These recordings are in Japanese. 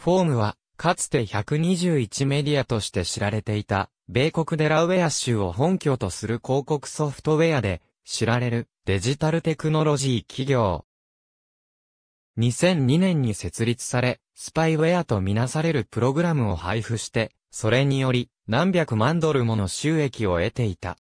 フォームは、かつて121メディアとして知られていた、米国デラウェア州を本拠とする広告ソフトウェアで、知られるデジタルテクノロジー企業。2002年に設立され、スパイウェアとみなされるプログラムを配布して、それにより何百万ドルもの収益を得ていた。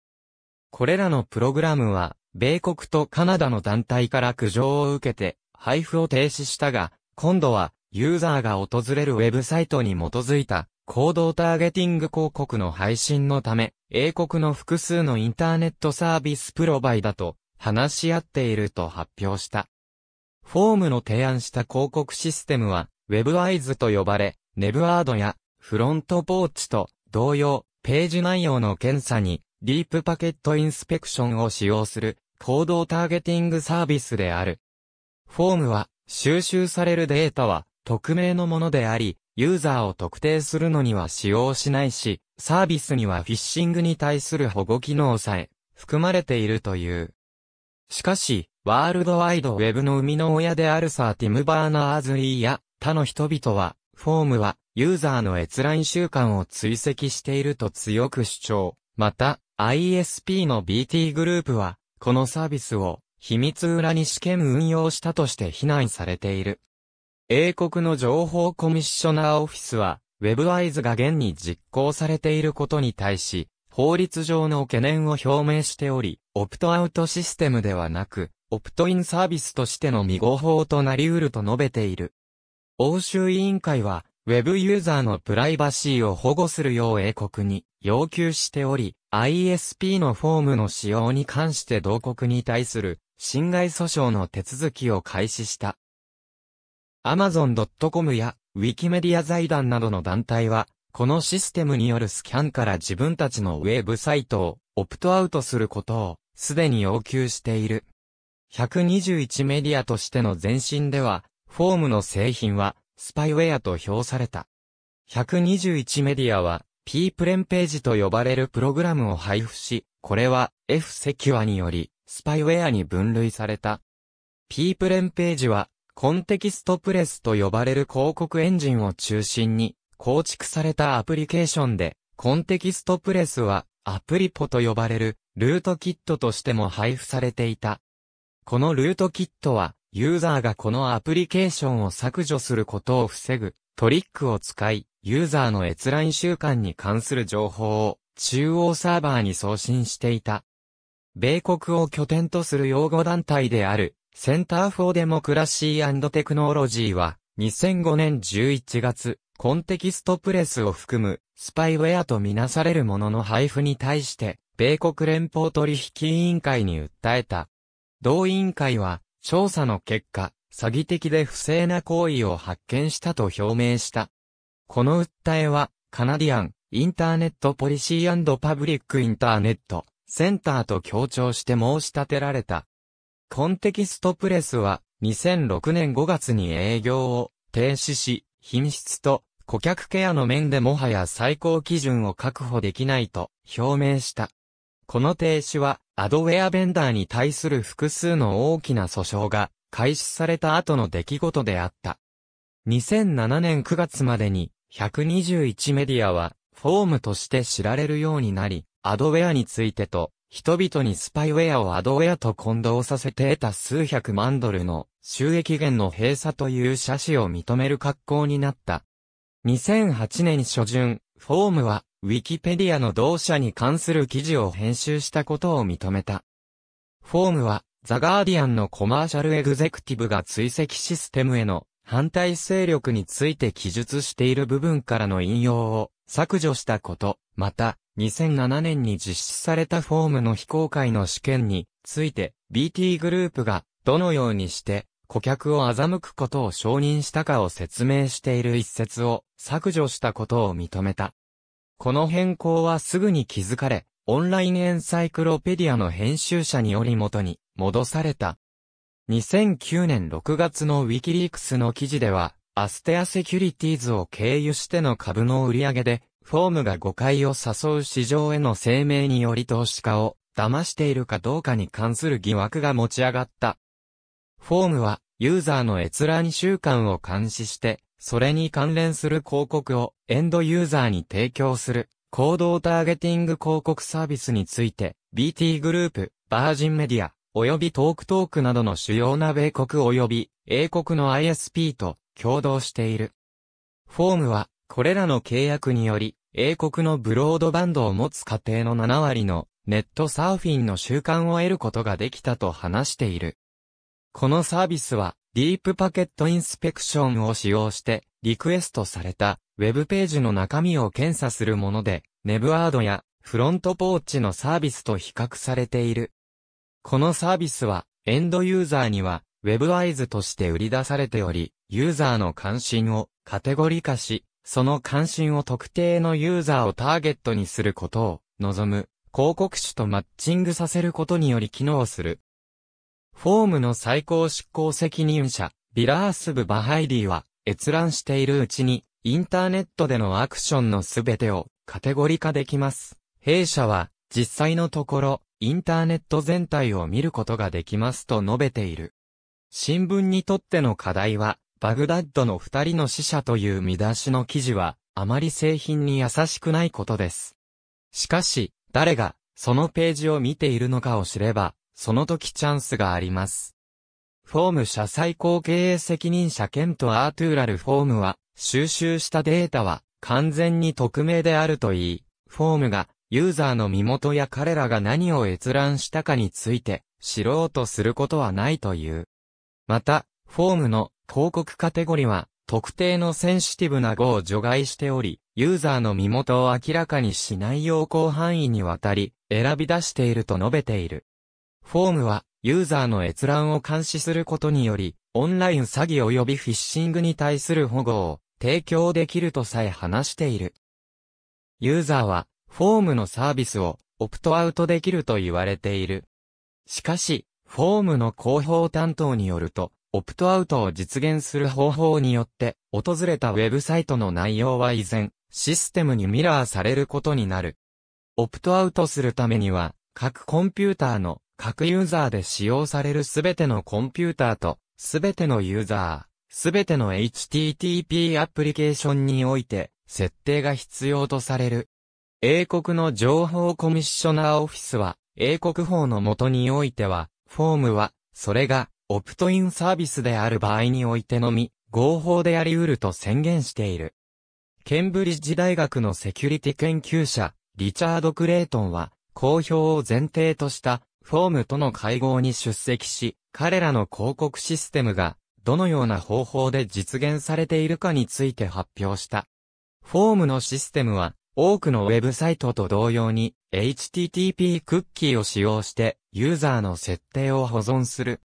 これらのプログラムは、米国とカナダの団体から苦情を受けて、配布を停止したが、今度はユーザーが訪れるウェブサイトに基づいた行動ターゲティング広告の配信のため、英国の複数のインターネットサービスプロバイダと話し合っていると発表した。フォームの提案した広告システムは、WebEyes と呼ばれ、ネブワードやフロントポーチと同様、ページ内容の検査にディープパケットインスペクションを使用する行動ターゲティングサービスである。フォームは収集されるデータは匿名のものであり、ユーザーを特定するのには使用しないし、サービスにはフィッシングに対する保護機能さえ含まれているという。しかし、ワールドワイドウェブの生みの親であるサーティム・バーナーズリーや他の人々は、フォームはユーザーの閲覧習慣を追跡していると強く主張。また、ISP の BT グループは、このサービスを秘密裏に試験運用したとして非難されている。英国の情報コミッショナーオフィスは、w e b アイ s が現に実行されていることに対し、法律上の懸念を表明しており、オプトアウトシステムではなく、オプトインサービスとしての未合法となり得ると述べている。欧州委員会は、Web ユーザーのプライバシーを保護するよう英国に要求しており、ISP のフォームの使用に関して同国に対する侵害訴訟の手続きを開始した。Amazon.com や Wikimedia 財団などの団体は、このシステムによるスキャンから自分たちのウェブサイトをオプトアウトすることをすでに要求している。121メディアとしての前身では、フォームの製品はスパイウェアと評された。121メディアは P プレンページと呼ばれるプログラムを配布し、これは F セキュアによりスパイウェアに分類された。P プレンページはコンテキストプレスと呼ばれる広告エンジンを中心に構築されたアプリケーションで、コンテキストプレスはアプリポと呼ばれるルートキットとしても配布されていた。このルートキットはユーザーがこのアプリケーションを削除することを防ぐトリックを使い、ユーザーの閲覧習慣に関する情報を中央サーバーに送信していた。米国を拠点とする用語団体であるセンターフォーデモクラシーテクノロジーは、2005年11月、コンテキストプレスを含む、スパイウェアとみなされるものの配布に対して、米国連邦取引委員会に訴えた。同委員会は、調査の結果、詐欺的で不正な行為を発見したと表明した。この訴えは、カナディアン、インターネットポリシーパブリックインターネット、センターと強調して申し立てられた。コンテキストプレスは2006年5月に営業を停止し、品質と顧客ケアの面でもはや最高基準を確保できないと表明した。この停止はアドウェアベンダーに対する複数の大きな訴訟が開始された後の出来事であった。2007年9月までに121メディアはフォームとして知られるようになり、アドウェアについてと人々にスパイウェアをアドウェアと混同させて得た数百万ドルの収益源の閉鎖という写真を認める格好になった。2008年初旬、フォームは、ウィキペディアの同社に関する記事を編集したことを認めた。フォームは、ザ・ガーディアンのコマーシャルエグゼクティブが追跡システムへの反対勢力について記述している部分からの引用を削除したこと、また、2007年に実施されたフォームの非公開の試験について、BT グループが、どのようにして、顧客を欺くことを承認したかを説明している一節を削除したことを認めた。この変更はすぐに気づかれ、オンラインエンサイクロペディアの編集者により元に戻された。2009年6月のウィキリークスの記事では、アステアセキュリティーズを経由しての株の売上で、フォームが誤解を誘う市場への声明により投資家を騙しているかどうかに関する疑惑が持ち上がった。フォームは、ユーザーの閲覧習慣を監視して、それに関連する広告をエンドユーザーに提供する行動ターゲティング広告サービスについて、BT グループ、バージンメディア、及びトークトークなどの主要な米国及び英国の ISP と共同している。フォームは、これらの契約により、英国のブロードバンドを持つ家庭の7割のネットサーフィンの習慣を得ることができたと話している。このサービスは、ディープパケットインスペクションを使用して、リクエストされた、ウェブページの中身を検査するもので、ネブワードや、フロントポーチのサービスと比較されている。このサービスは、エンドユーザーには、ウェブアイズとして売り出されており、ユーザーの関心をカテゴリ化し、その関心を特定のユーザーをターゲットにすることを望む広告主とマッチングさせることにより機能する。フォームの最高執行責任者、ビラースブ・バハイディは、閲覧しているうちに、インターネットでのアクションのすべてをカテゴリ化できます。弊社は、実際のところ、インターネット全体を見ることができますと述べている。新聞にとっての課題は、バグダッドの二人の死者という見出しの記事は、あまり製品に優しくないことです。しかし、誰が、そのページを見ているのかを知れば、その時チャンスがあります。フォーム社最高経営責任者兼とアートゥーラルフォームは、収集したデータは完全に匿名であるといい、フォームがユーザーの身元や彼らが何を閲覧したかについて知ろうとすることはないという。また、フォームの広告カテゴリは、特定のセンシティブな語を除外しており、ユーザーの身元を明らかにしない要項範囲にわたり、選び出していると述べている。フォームは、ユーザーの閲覧を監視することにより、オンライン詐欺及びフィッシングに対する保護を提供できるとさえ話している。ユーザーは、フォームのサービスをオプトアウトできると言われている。しかし、フォームの広報担当によると、オプトアウトを実現する方法によって、訪れたウェブサイトの内容は依然、システムにミラーされることになる。オプトアウトするためには、各コンピューターの各ユーザーで使用されるすべてのコンピューターと、すべてのユーザー、すべての HTTP アプリケーションにおいて、設定が必要とされる。英国の情報コミッショナーオフィスは、英国法のもとにおいては、フォームは、それがオプトインサービスである場合においてのみ、合法であり得ると宣言している。ケンブリッジ大学のセキュリティ研究者、リチャード・クレイトンは、公表を前提としたフォームとの会合に出席し、彼らの広告システムが、どのような方法で実現されているかについて発表した。フォームのシステムは、多くのウェブサイトと同様に、HTTP クッキーを使用して、ユーザーの設定を保存する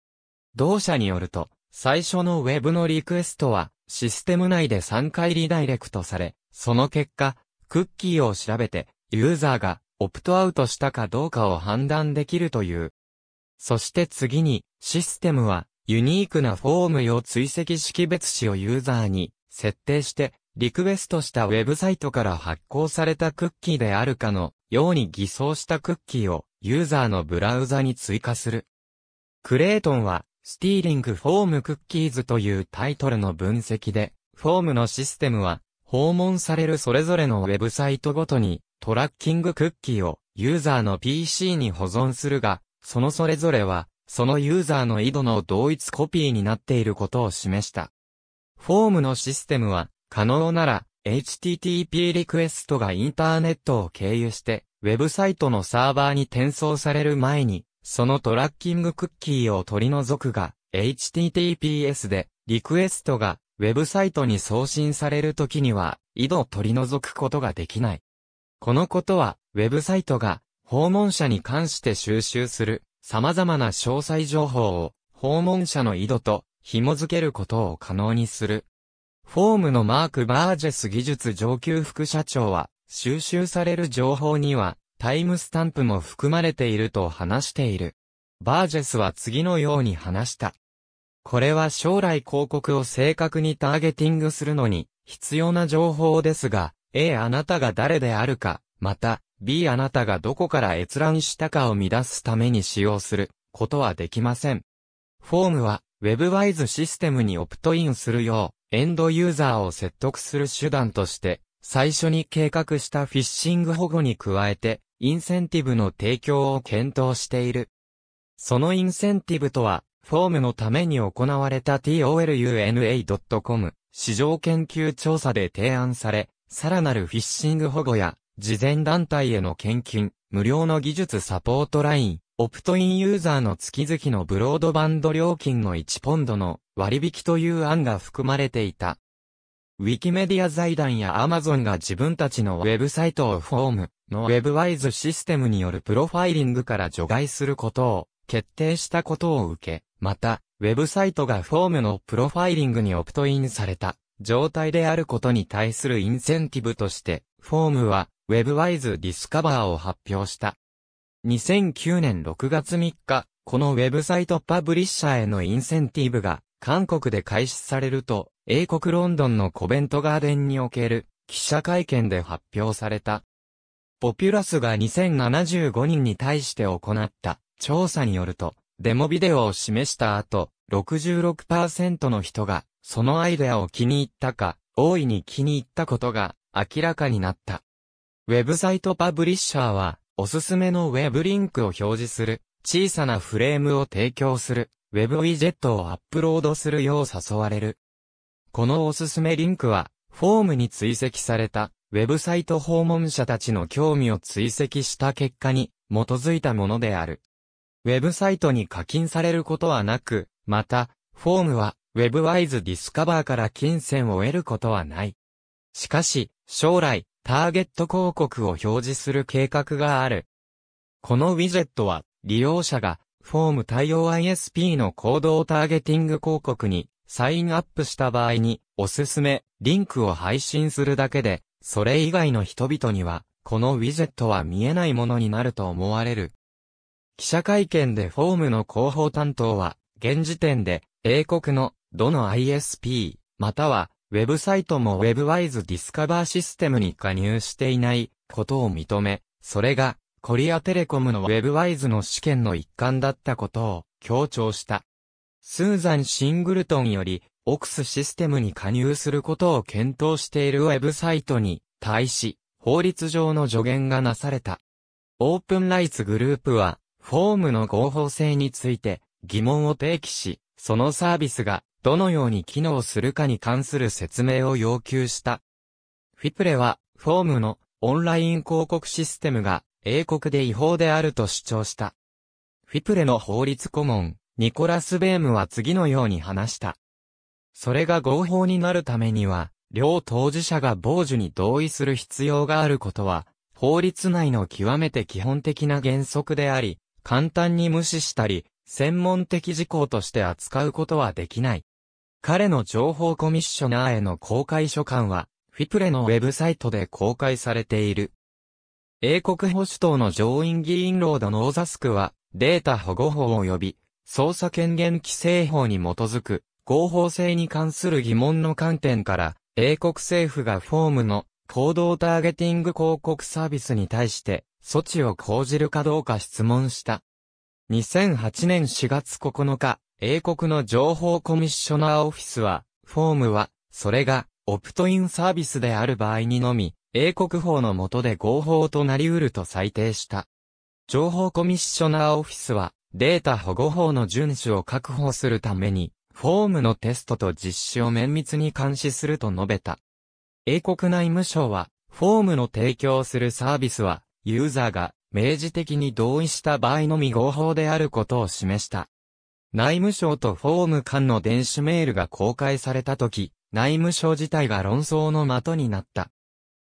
同社によると、最初のウェブのリクエストは、システム内で3回リダイレクトされ、その結果、クッキーを調べて、ユーザーがオプトアウトしたかどうかを判断できるという。そして次に、システムは、ユニークなフォーム用追跡識別紙をユーザーに設定して、リクエストしたウェブサイトから発行されたクッキーであるかのように偽装したクッキーをユーザーのブラウザに追加する。クレートンはスティーリングフォームクッキーズというタイトルの分析で、フォームのシステムは、訪問されるそれぞれのウェブサイトごとに、トラッキングクッキーをユーザーの PC に保存するが、そのそれぞれは、そのユーザーの井戸の同一コピーになっていることを示した。フォームのシステムは、可能なら、HTTP リクエストがインターネットを経由して、ウェブサイトのサーバーに転送される前に、そのトラッキングクッキーを取り除くが、https で、リクエストが、ウェブサイトに送信されるときには、井戸を取り除くことができない。このことは、ウェブサイトが、訪問者に関して収集する、様々な詳細情報を、訪問者の井戸と、紐付けることを可能にする。フォームのマーク・バージェス技術上級副社長は、収集される情報には、タイムスタンプも含まれていると話している。バージェスは次のように話した。これは将来広告を正確にターゲティングするのに必要な情報ですが、A あなたが誰であるか、また B あなたがどこから閲覧したかを乱すために使用することはできません。フォームは WebWise システムにオプトインするようエンドユーザーを説得する手段として最初に計画したフィッシング保護に加えて、インセンティブの提供を検討している。そのインセンティブとは、フォームのために行われた toluna.com 市場研究調査で提案され、さらなるフィッシング保護や、事前団体への献金、無料の技術サポートライン、オプトインユーザーの月々のブロードバンド料金の1ポンドの割引という案が含まれていた。ウィキメディア財団やアマゾンが自分たちのウェブサイトをフォームのウェブワイズシステムによるプロファイリングから除外することを決定したことを受け、また、ウェブサイトがフォームのプロファイリングにオプトインされた状態であることに対するインセンティブとして、フォームは w e b ワイズディスカバーを発表した。2009年6月3日、このウェブサイトパブリッシャーへのインセンティブが韓国で開始されると、英国ロンドンのコベントガーデンにおける記者会見で発表された。ポピュラスが2075人に対して行った調査によると、デモビデオを示した後、66%の人が、そのアイデアを気に入ったか、大いに気に入ったことが明らかになった。ウェブサイトパブリッシャーは、おすすめのウェブリンクを表示する、小さなフレームを提供する Web ウィジェットをアップロードするよう誘われる。このおすすめリンクは、フォームに追跡された、ウェブサイト訪問者たちの興味を追跡した結果に基づいたものである。ウェブサイトに課金されることはなく、また、フォームは WebWise Discover から金銭を得ることはない。しかし、将来、ターゲット広告を表示する計画がある。このウィジェットは、利用者がフォーム対応 ISP の行動ターゲティング広告にサインアップした場合におすすめリンクを配信するだけで、それ以外の人々にはこのウィジェットは見えないものになると思われる。記者会見でフォームの広報担当は、現時点で英国のどの ISP、またはウェブサイトも WebWise ディスカバーシステムに加入していないことを認め、それがコリアテレコムの WebWise の試験の一環だったことを強調した。スーザン・シングルトンより、オクスシステムに加入することを検討しているウェブサイトに対し、法律上の助言がなされた。オープンライツグループは、フォームの合法性について疑問を提起し、そのサービスがどのように機能するかに関する説明を要求した。フィプレは、フォームのオンライン広告システムが英国で違法であると主張した。フィプレの法律顧問、ニコラス・ベームは次のように話した。それが合法になるためには、両当事者が傍受に同意する必要があることは、法律内の極めて基本的な原則であり、簡単に無視したり、専門的事項として扱うことはできない。彼の情報コミッショナーへの公開書簡は、フィプレのウェブサイトで公開されている。英国保守党の上院議員ロードノーザスクは、データ保護法及び、捜査権限規制法に基づく、合法性に関する疑問の観点から、英国政府がフォームの行動ターゲティング広告サービスに対して、措置を講じるかどうか質問した。2008年4月9日、英国の情報コミッショナーオフィスは、フォームは、それが、オプトインサービスである場合にのみ、英国法の下で合法となり得ると裁定した。情報コミッショナーオフィスは、データ保護法の遵守を確保するために、フォームのテストと実施を綿密に監視すると述べた。英国内務省は、フォームの提供するサービスは、ユーザーが明示的に同意した場合のみ合法であることを示した。内務省とフォーム間の電子メールが公開された時、内務省自体が論争の的になった。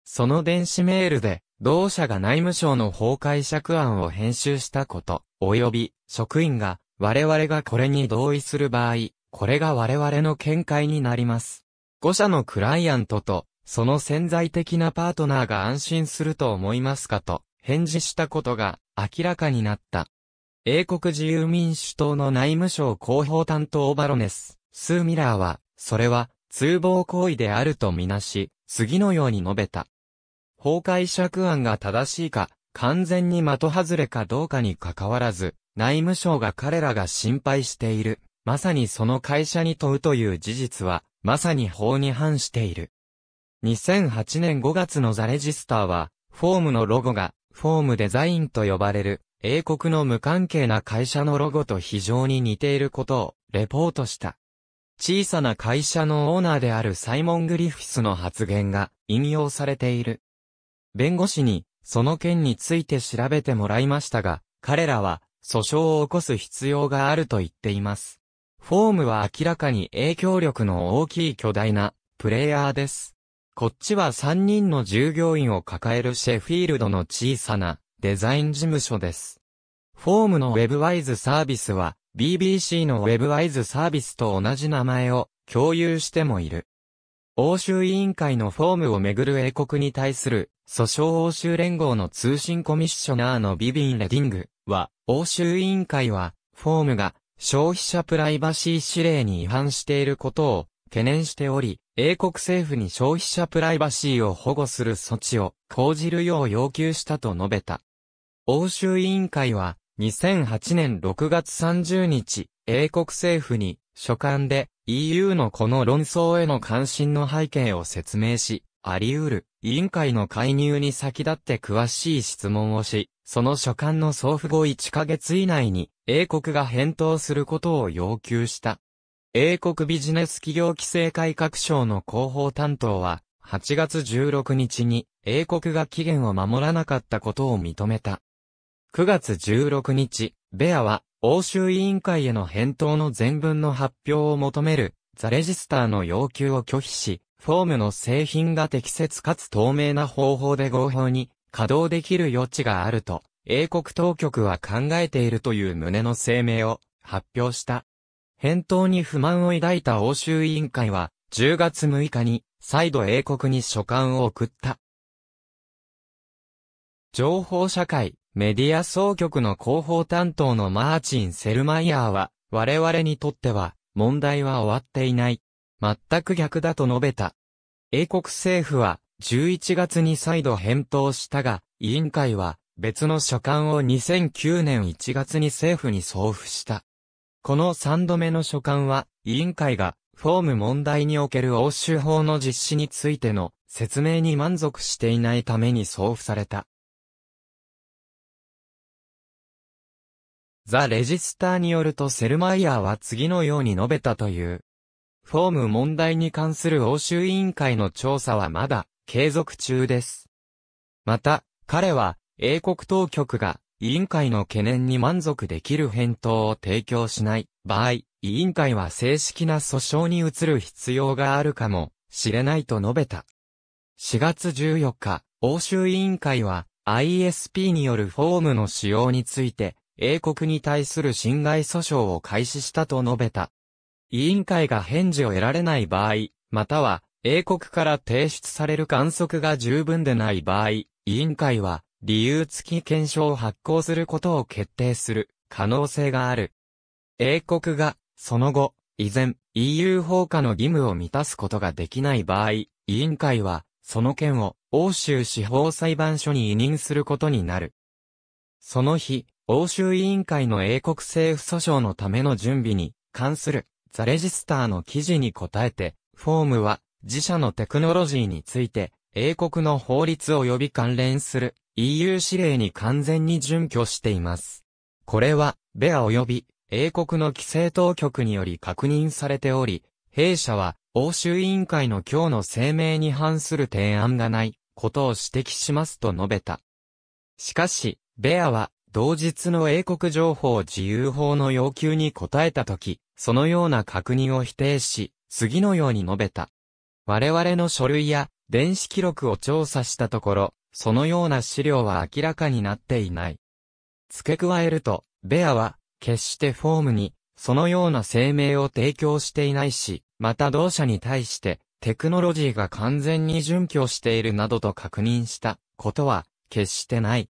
その電子メールで、同社が内務省の法解釈案を編集したこと、及び、職員が、我々がこれに同意する場合、これが我々の見解になります。5社のクライアントと、その潜在的なパートナーが安心すると思いますかと、返事したことが明らかになった。英国自由民主党の内務省広報担当バロネス、スー・ミラーは、それは、通謀行為であるとみなし、次のように述べた。法解釈案が正しいか、完全に的外れかどうかにかかわらず、内務省が彼らが心配している、まさにその会社に問うという事実は、まさに法に反している。2008年5月のザレジスターは、フォームのロゴが、フォームデザインと呼ばれる、英国の無関係な会社のロゴと非常に似ていることを、レポートした。小さな会社のオーナーであるサイモン・グリフィスの発言が引用されている。弁護士に、その件について調べてもらいましたが、彼らは、訴訟を起こす必要があると言っています。フォームは明らかに影響力の大きい巨大な、プレイヤーです。こっちは3人の従業員を抱えるシェフィールドの小さな、デザイン事務所です。フォームの WebWise サービスは、BBC の WebEyes サービスと同じ名前を共有してもいる。欧州委員会のフォームをめぐる英国に対する訴訟欧州連合の通信コミッショナーのビビン・レディングは、欧州委員会は、フォームが消費者プライバシー指令に違反していることを懸念しており、英国政府に消費者プライバシーを保護する措置を講じるよう要求したと述べた。欧州委員会は、2008年6月30日、英国政府に、書簡で EU のこの論争への関心の背景を説明し、あり得る委員会の介入に先立って詳しい質問をし、その書簡の送付後1ヶ月以内に英国が返答することを要求した。英国ビジネス企業規制改革省の広報担当は8月16日に英国が期限を守らなかったことを認めた。9月16日、ベアは、欧州委員会への返答の全文の発表を求める、ザレジスターの要求を拒否し、フォームの製品が適切かつ透明な方法で合法に稼働できる余地があると、英国当局は考えているという旨の声明を発表した。返答に不満を抱いた欧州委員会は、10月6日に再度英国に書簡を送った。情報社会、メディア総局の広報担当のマーチン・セルマイヤーは、我々にとっては、問題は終わっていない。全く逆だと述べた。英国政府は、11月に再度返答したが、委員会は、別の書簡を2009年1月に政府に送付した。この3度目の書簡は、委員会が、フォーム問題における欧州法の実施についての説明に満足していないために送付された。ザ・レジスターによるとセルマイヤーは次のように述べたという。フォーム問題に関する欧州委員会の調査はまだ継続中です。また、彼は英国当局が委員会の懸念に満足できる返答を提供しない場合、委員会は正式な訴訟に移る必要があるかもしれないと述べた。4月14日、欧州委員会は ISP によるフォームの使用について英国に対する侵害訴訟を開始したと述べた。委員会が返事を得られない場合、または、英国から提出される観測が十分でない場合、委員会は、理由付き検証を発行することを決定する可能性がある。英国が、その後、依然、EU 法下の義務を満たすことができない場合、委員会は、その件を、欧州司法裁判所に委任することになる。その日、欧州委員会の英国政府訴訟のための準備に関するザレジスターの記事に答えて、フォームは自社のテクノロジーについて、英国の法律及び関連する EU 指令に完全に準拠しています。これは、ベア及び英国の規制当局により確認されており、弊社は欧州委員会の今日の声明に反する提案がないことを指摘しますと述べた。しかし、ベアは同日の英国情報自由法の要求に応えたとき、そのような確認を否定し、次のように述べた。我々の書類や電子記録を調査したところ、そのような資料は明らかになっていない。付け加えると、ベアは、決してフォームに、そのような声明を提供していないし、また同社に対して、テクノロジーが完全に準拠しているなどと確認したことは、決してない。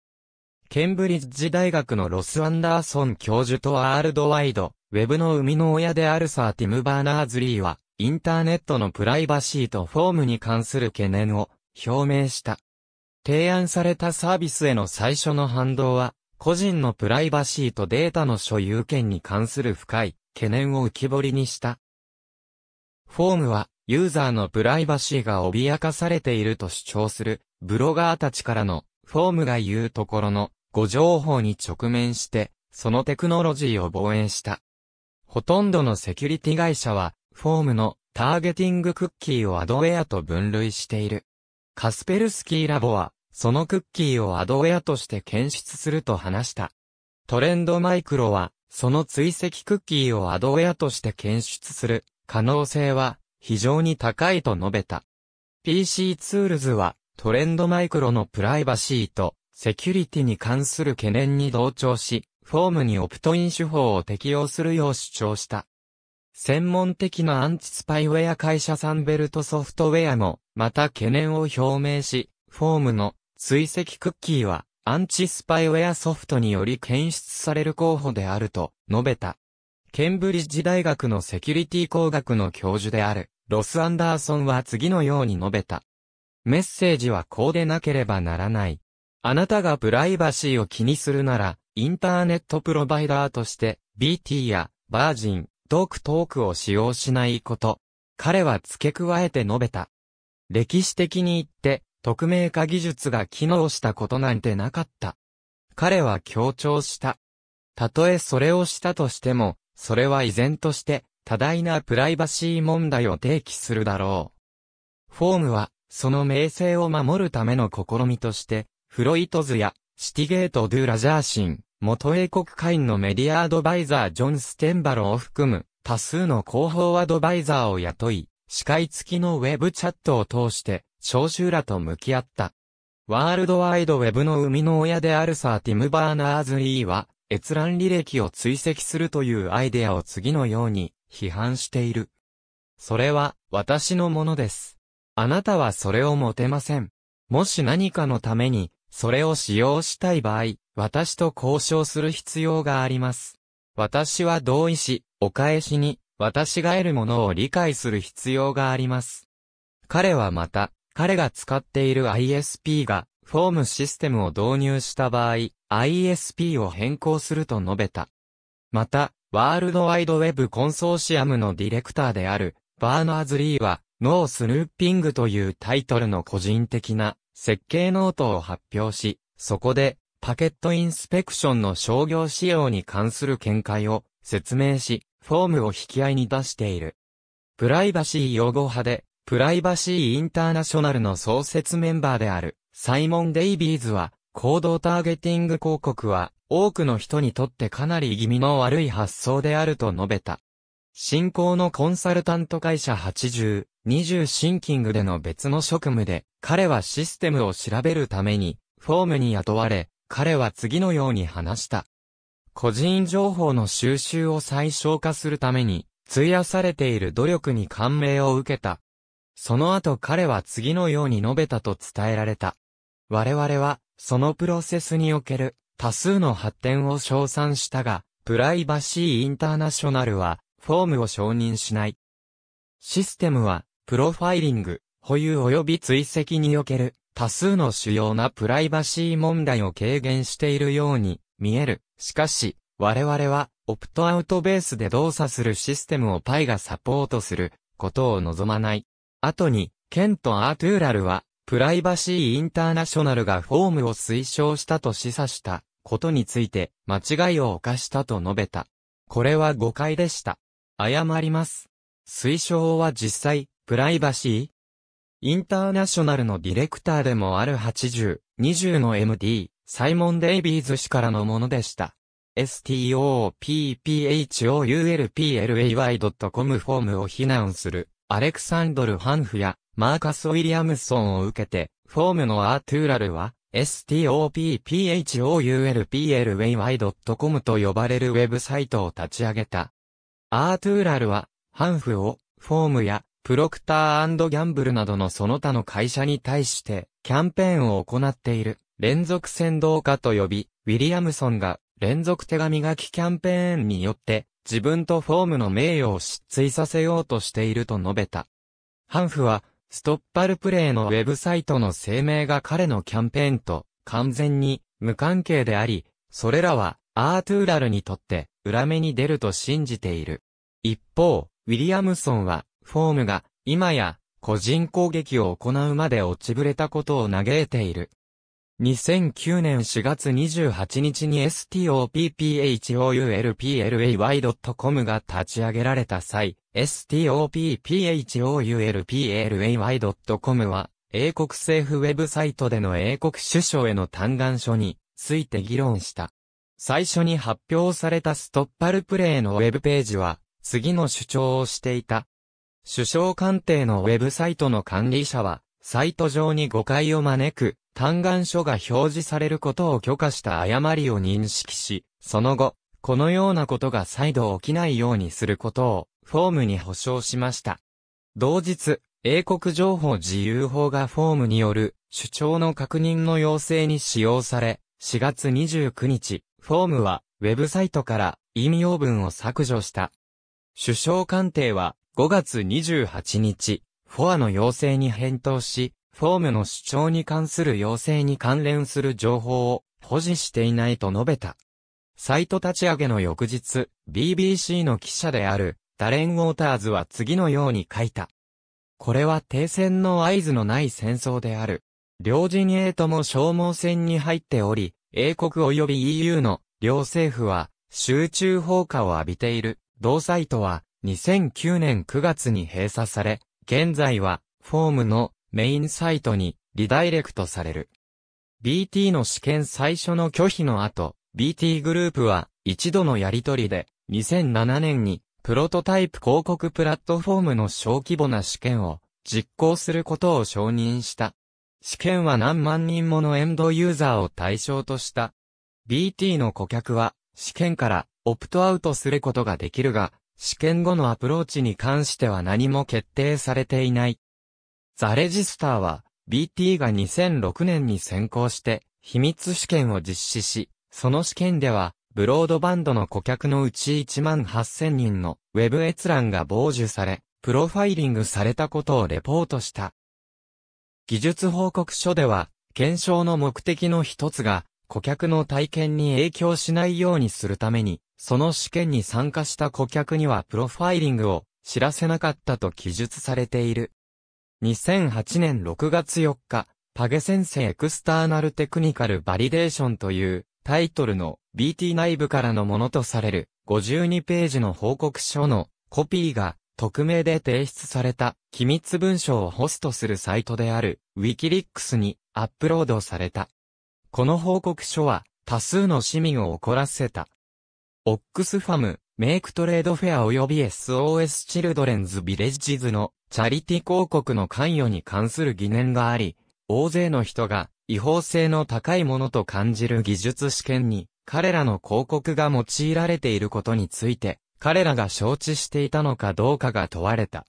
ケンブリッジ大学のロス・アンダーソン教授とアールドワイド、ウェブの生みの親であるサー・ティム・バーナーズ・リーは、インターネットのプライバシーとフォームに関する懸念を表明した。提案されたサービスへの最初の反動は、個人のプライバシーとデータの所有権に関する深い懸念を浮き彫りにした。フォームは、ユーザーのプライバシーが脅かされていると主張する、ブロガーたちからの、フォームが言うところの、誤情報に直面して、そのテクノロジーを防衛した。ほとんどのセキュリティ会社は、フォームのターゲティングクッキーをアドウェアと分類している。カスペルスキーラボは、そのクッキーをアドウェアとして検出すると話した。トレンドマイクロは、その追跡クッキーをアドウェアとして検出する可能性は非常に高いと述べた。PC ツールズはトレンドマイクロのプライバシーとセキュリティに関する懸念に同調し、フォームにオプトイン手法を適用するよう主張した。専門的なアンチスパイウェア会社サンベルトソフトウェアも、また懸念を表明し、フォームの追跡クッキーは、アンチスパイウェアソフトにより検出される候補であると述べた。ケンブリッジ大学のセキュリティ工学の教授である、ロス・アンダーソンは次のように述べた。メッセージはこうでなければならない。あなたがプライバシーを気にするなら、インターネットプロバイダーとして、BT や、バージン、ドークトークを使用しないこと。彼は付け加えて述べた。歴史的に言って、匿名化技術が機能したことなんてなかった。彼は強調した。たとえそれをしたとしても、それは依然として多大なプライバシー問題を提起するだろう。フォームは、その名声を守るための試みとして、フロイトズや、シティゲート・ドゥ・ラジャーシン、元英国会員のメディアアドバイザージョン・ステンバロを含む、多数の広報アドバイザーを雇い、司会付きのウェブチャットを通して、聴衆らと向き合った。ワールドワイドウェブの生みの親であるサー・ティム・バーナーズ・イーは、閲覧履歴を追跡するというアイデアを次のように批判している。それは私のものです。あなたはそれを持てません。もし何かのためにそれを使用したい場合、私と交渉する必要があります。私は同意し、お返しに、私が得るものを理解する必要があります。彼はまた、彼が使っている ISP が、フォームシステムを導入した場合、ISP を変更すると述べた。また、ワールドワイドウェブコンソーシアムのディレクターである、バーナーズ・リーは、ノースヌーピングというタイトルの個人的な設計ノートを発表し、そこで、パケットインスペクションの商業仕様に関する見解を説明し、フォームを引き合いに出している。プライバシー擁護派で、プライバシーインターナショナルの創設メンバーである、サイモン・デイビーズは、行動ターゲティング広告は、多くの人にとってかなり気味の悪い発想であると述べた。新興のコンサルタント会社80、20シンキングでの別の職務で、彼はシステムを調べるために、フォームに雇われ、彼は次のように話した。個人情報の収集を最小化するために、費やされている努力に感銘を受けた。その後彼は次のように述べたと伝えられた。我々は、そのプロセスにおける多数の発展を称賛したが、プライバシーインターナショナルは、フォームを承認しない。システムは、プロファイリング、保有及び追跡における多数の主要なプライバシー問題を軽減しているように見える。しかし、我々はオプトアウトベースで動作するシステムをパイがサポートすることを望まない。後に、ケント・アートゥーラルは、プライバシー・インターナショナルがフォームを推奨したと示唆したことについて間違いを犯したと述べた。これは誤解でした。謝ります。推奨は実際、プライバシーインターナショナルのディレクターでもある80、20の MD、サイモン・デイビーズ氏からのものでした。stopphoulplayy.com フォームを非難する、アレクサンドル・ハンフや、マーカス・ウィリアムソンを受けて、フォームのアートゥーラルは、stophoulplayy.com と呼ばれるウェブサイトを立ち上げた。アートゥーラルは、ハンフを、フォームや、プロクターギャンブルなどのその他の会社に対して、キャンペーンを行っている、連続先導家と呼び、ウィリアムソンが、連続手紙書きキャンペーンによって、自分とフォームの名誉を失墜させようとしていると述べた。ハンフは、ストッパルプレイのウェブサイトの声明が彼のキャンペーンと完全に無関係であり、それらはアートゥーラルにとって裏目に出ると信じている。一方、ウィリアムソンはフォームが、今や、個人攻撃を行うまで落ちぶれたことを嘆いている。2009年4月28日に stopPHOULPLAY.com が立ち上げられた際、stopPHOULPLAY.com は、英国政府ウェブサイトでの英国首相への嘆願書について議論した。最初に発表されたストッパルプレイのウェブページは、次の主張をしていた。首相官邸のウェブサイトの管理者は、サイト上に誤解を招く、嘆願書が表示されることを許可した誤りを認識し、その後、このようなことが再度起きないようにすることを、フォームに保証しました。同日、英国情報自由法がフォームによる主張の確認の要請に使用され、4月29日、フォームはウェブサイトから引用文を削除した。首相官邸は5月28日、フォアの要請に返答し、フォームの主張に関する要請に関連する情報を保持していないと述べた。サイト立ち上げの翌日、BBC の記者であるダレン・ウォーターズは次のように書いた。これは停戦の合図のない戦争である。両陣営とも消耗戦に入っており、英国及び EU の両政府は集中砲火を浴びている。同サイトは2009年9月に閉鎖され、現在は、フォームのメインサイトにリダイレクトされる。BT の試験最初の拒否の後、BT グループは一度のやりとりで2007年にプロトタイプ広告プラットフォームの小規模な試験を実行することを承認した。試験は何万人ものエンドユーザーを対象とした。BT の顧客は試験からオプトアウトすることができるが、試験後のアプローチに関しては何も決定されていない。ザ・レジスターは、BT が2006年に先行して、秘密試験を実施し、その試験では、ブロードバンドの顧客のうち1万8000人のウェブ閲覧が傍受され、プロファイリングされたことをレポートした。技術報告書では、検証の目的の一つが、顧客の体験に影響しないようにするために、その試験に参加した顧客にはプロファイリングを知らせなかったと記述されている。2008年6月4日、パゲ先生エクスターナルテクニカルバリデーションというタイトルの BT 内部からのものとされる52ページの報告書のコピーが匿名で提出された機密文書をホストするサイトである Wikileaks にアップロードされた。この報告書は多数の市民を怒らせた。オックスファム、メイクトレードフェア及び SOS チルドレンズビレッジズのチャリティ広告の関与に関する疑念があり、大勢の人が違法性の高いものと感じる技術試験に彼らの広告が用いられていることについて彼らが承知していたのかどうかが問われた。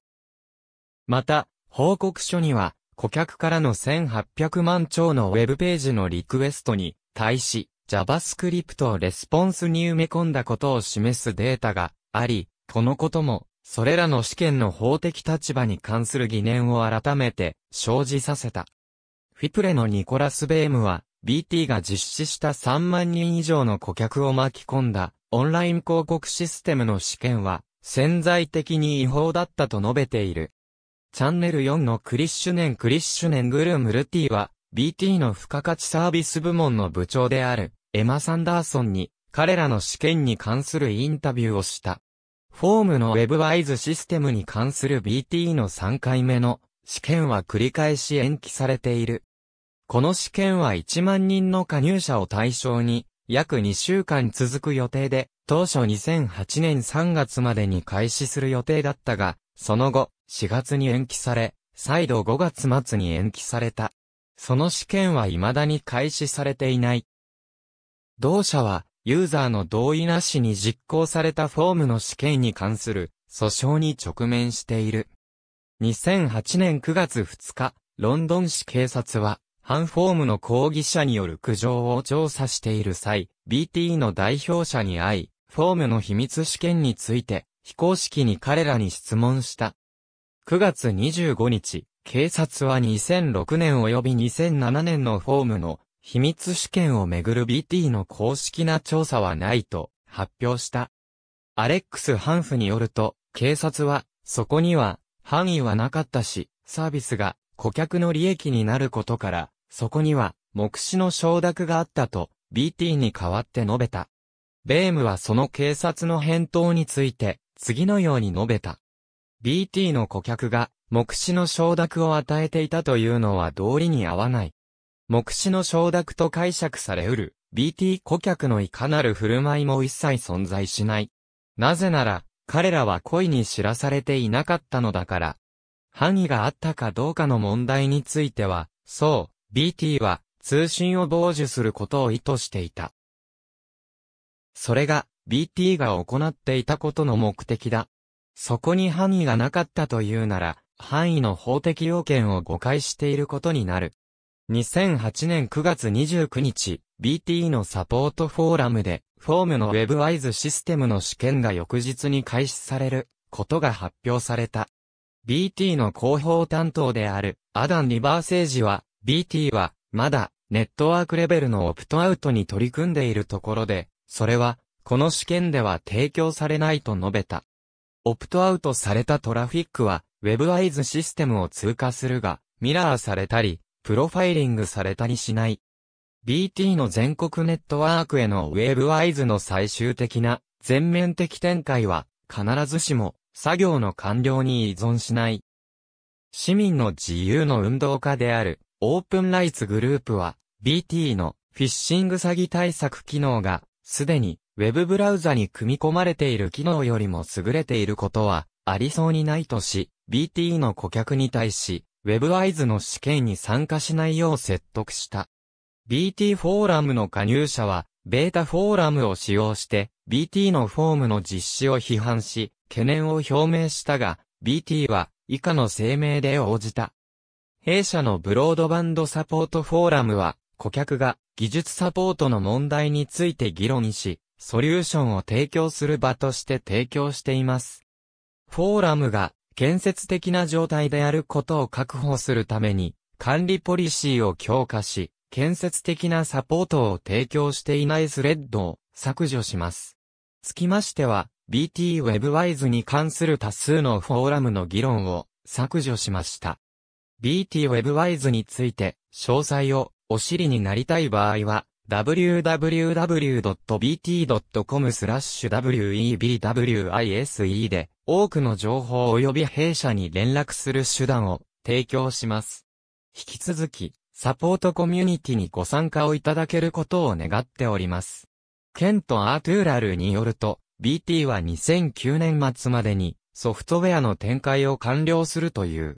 また、報告書には顧客からの1800万兆のウェブページのリクエストに対し、JavaScript をレスポンスに埋め込んだことを示すデータがあり、このことも、それらの試験の法的立場に関する疑念を改めて生じさせた。フィプレのニコラス・ベームは、BT が実施した3万人以上の顧客を巻き込んだオンライン広告システムの試験は潜在的に違法だったと述べている。チャンネル4のクリッシュネンクリッシュネングルムルティは BT の付加価値サービス部門の部長であるエマ・サンダーソンに、彼らの試験に関するインタビューをした。フォームの w e b ワイ s システムに関する BT の3回目の試験は繰り返し延期されている。この試験は1万人の加入者を対象に約2週間続く予定で、当初2008年3月までに開始する予定だったが、その後4月に延期され、再度5月末に延期された。その試験は未だに開始されていない。同社は、ユーザーの同意なしに実行されたフォームの試験に関する訴訟に直面している。2008年9月2日、ロンドン市警察は、反フォームの抗議者による苦情を調査している際、BT の代表者に会い、フォームの秘密試験について、非公式に彼らに質問した。9月25日、警察は2006年及び2007年のフォームの秘密試験をめぐる BT の公式な調査はないと発表した。アレックス・ハンフによると、警察は、そこには、範囲はなかったし、サービスが、顧客の利益になることから、そこには、目視の承諾があったと、BT に代わって述べた。ベームはその警察の返答について、次のように述べた。BT の顧客が、目視の承諾を与えていたというのは道理に合わない。目視の承諾と解釈されうる、BT 顧客のいかなる振る舞いも一切存在しない。なぜなら、彼らは故意に知らされていなかったのだから。範囲があったかどうかの問題については、そう、BT は通信を傍受することを意図していた。それが、BT が行っていたことの目的だ。そこに範囲がなかったというなら、範囲の法的要件を誤解していることになる。2008年9月29日、BT のサポートフォーラムで、フォームの WebWise システムの試験が翌日に開始されることが発表された。BT の広報担当であるアダン・リバーセージは、BT はまだネットワークレベルのオプトアウトに取り組んでいるところで、それはこの試験では提供されないと述べた。オプトアウトされたトラフィックは WebWise システムを通過するが、ミラーされたり、プロファイリングされたりしない。BT の全国ネットワークへのウェブアイズの最終的な全面的展開は必ずしも作業の完了に依存しない。市民の自由の運動家であるオープンライツグループは BT のフィッシング詐欺対策機能がすでにウェブブラウザに組み込まれている機能よりも優れていることはありそうにないとし BT の顧客に対し WebEyes の試験に参加しないよう説得した。BT フォーラムの加入者は、ベータフォーラムを使用して、BT のフォームの実施を批判し、懸念を表明したが、BT は以下の声明で応じた。弊社のブロードバンドサポートフォーラムは、顧客が技術サポートの問題について議論し、ソリューションを提供する場として提供しています。フォーラムが建設的な状態であることを確保するために、管理ポリシーを強化し、建設的なサポートを提供していないスレッドを削除します。つきましては、BTWebWise に関する多数のフォーラムの議論を削除しました。BTWebWise について詳細をお知りになりたい場合は、www.bt.com スラッシュ webwise で多くの情報及び弊社に連絡する手段を提供します。引き続き、サポートコミュニティにご参加をいただけることを願っております。ケント・アートゥーラルによると、BT は2009年末までにソフトウェアの展開を完了するという。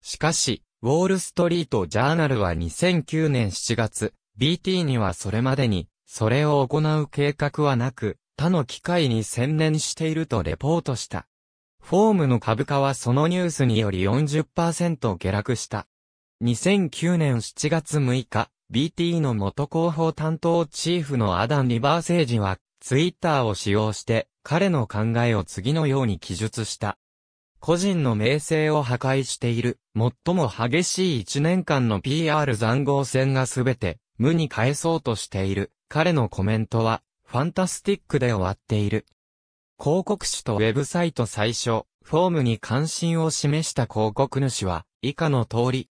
しかし、ウォールストリート・ジャーナルは2009年7月、BT にはそれまでに、それを行う計画はなく、他の機会に専念しているとレポートした。フォームの株価はそのニュースにより40%下落した。2009年7月6日、BT の元広報担当チーフのアダン・リバーセージは、ツイッターを使用して、彼の考えを次のように記述した。個人の名声を破壊している、最も激しい1年間の PR 残酷戦がすべて、無に返そうとしている。彼のコメントは、ファンタスティックで終わっている。広告主とウェブサイト最初、フォームに関心を示した広告主は、以下の通り、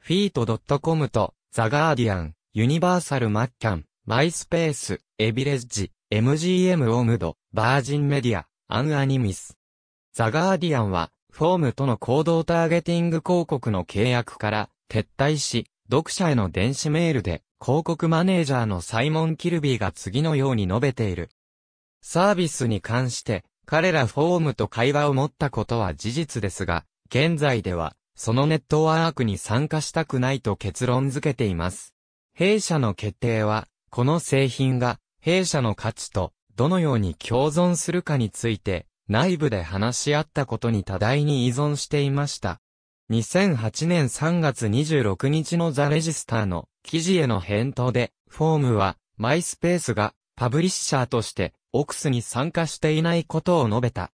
フィート .com と、ザ・ガーディアン、ユニバーサル・マッキャン、マイスペース、エビレッジ、MGM オムド、バージンメディア、アンアニミス。ザ・ガーディアンは、フォームとの行動ターゲティング広告の契約から撤退し、読者への電子メールで、広告マネージャーのサイモン・キルビーが次のように述べている。サービスに関して、彼らフォームと会話を持ったことは事実ですが、現在では、そのネットワークに参加したくないと結論付けています。弊社の決定は、この製品が、弊社の価値と、どのように共存するかについて、内部で話し合ったことに多大に依存していました。2008年3月26日のザ・レジスターの記事への返答で、フォームは、マイスペースがパブリッシャーとしてオクスに参加していないことを述べた。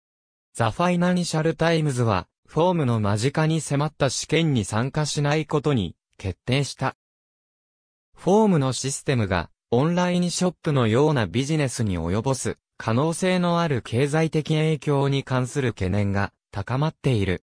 ザ・ファイナンシャル・タイムズは、フォームの間近に迫った試験に参加しないことに決定した。フォームのシステムがオンラインショップのようなビジネスに及ぼす可能性のある経済的影響に関する懸念が高まっている。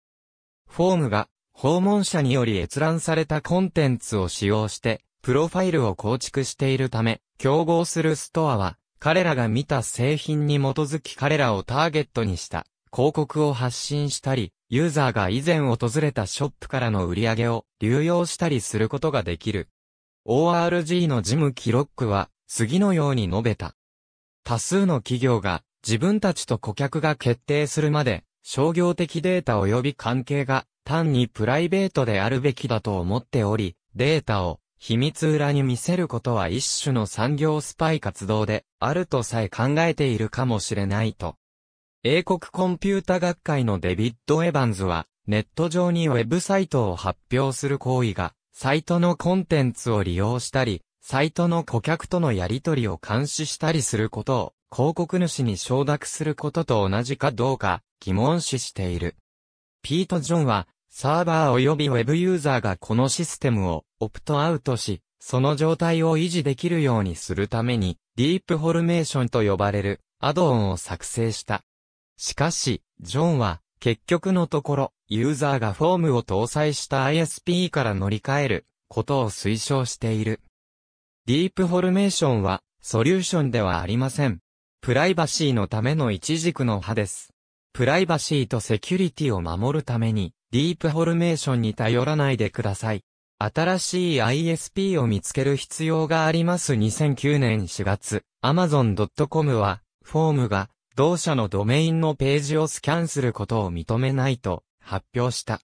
フォームが訪問者により閲覧されたコンテンツを使用してプロファイルを構築しているため競合するストアは彼らが見た製品に基づき彼らをターゲットにした広告を発信したり、ユーザーが以前訪れたショップからの売り上げを流用したりすることができる。ORG のジム・キロックは次のように述べた。多数の企業が自分たちと顧客が決定するまで商業的データ及び関係が単にプライベートであるべきだと思っており、データを秘密裏に見せることは一種の産業スパイ活動であるとさえ考えているかもしれないと。英国コンピュータ学会のデビッド・エヴァンズは、ネット上にウェブサイトを発表する行為が、サイトのコンテンツを利用したり、サイトの顧客とのやり取りを監視したりすることを、広告主に承諾することと同じかどうか、疑問視している。ピート・ジョンは、サーバー及びウェブユーザーがこのシステムをオプトアウトし、その状態を維持できるようにするために、ディープフォルメーションと呼ばれるアドオンを作成した。しかし、ジョンは、結局のところ、ユーザーがフォームを搭載した ISP から乗り換えることを推奨している。ディープフォルメーションは、ソリューションではありません。プライバシーのための一軸の派です。プライバシーとセキュリティを守るために、ディープフォルメーションに頼らないでください。新しい ISP を見つける必要があります2009年4月、Amazon.com は、フォームが、同社のドメインのページをスキャンすることを認めないと発表した。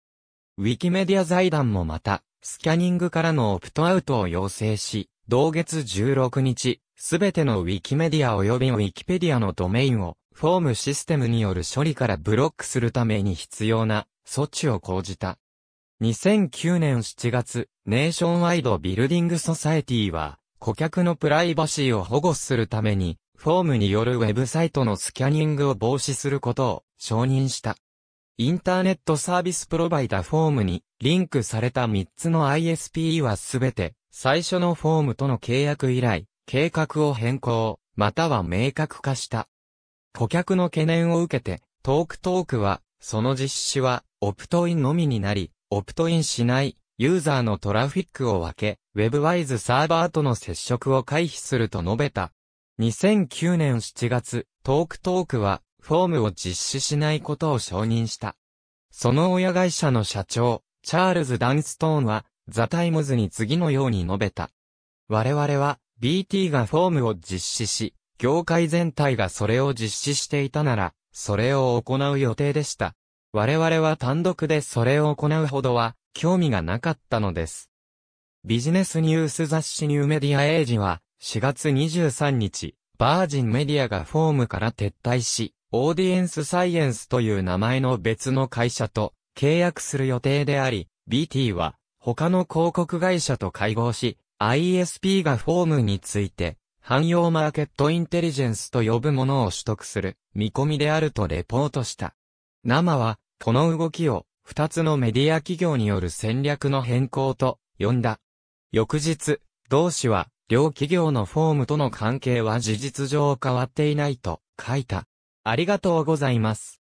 ウィキメディア財団もまた、スキャニングからのオプトアウトを要請し、同月16日、すべてのウィキメディア及びウィキペディアのドメインを、フォームシステムによる処理からブロックするために必要な措置を講じた。2009年7月、ネーションワイドビルディングソサエティは、顧客のプライバシーを保護するために、フォームによるウェブサイトのスキャニングを防止することを承認した。インターネットサービスプロバイダフォームにリンクされた3つの ISP はすべて最初のフォームとの契約以来、計画を変更、または明確化した。顧客の懸念を受けて、トークトークは、その実施はオプトインのみになり、オプトインしないユーザーのトラフィックを分け、WebWise サーバーとの接触を回避すると述べた。2009年7月、トークトークは、フォームを実施しないことを承認した。その親会社の社長、チャールズ・ダンストーンは、ザ・タイムズに次のように述べた。我々は、BT がフォームを実施し、業界全体がそれを実施していたなら、それを行う予定でした。我々は単独でそれを行うほどは、興味がなかったのです。ビジネスニュース雑誌ニューメディアエイジは、4月23日、バージンメディアがフォームから撤退し、オーディエンスサイエンスという名前の別の会社と契約する予定であり、BT は他の広告会社と会合し、ISP がフォームについて、汎用マーケットインテリジェンスと呼ぶものを取得する見込みであるとレポートした。生はこの動きを、二つのメディア企業による戦略の変更と、呼んだ。翌日、同氏は、両企業のフォームとの関係は事実上変わっていないと書いた。ありがとうございます。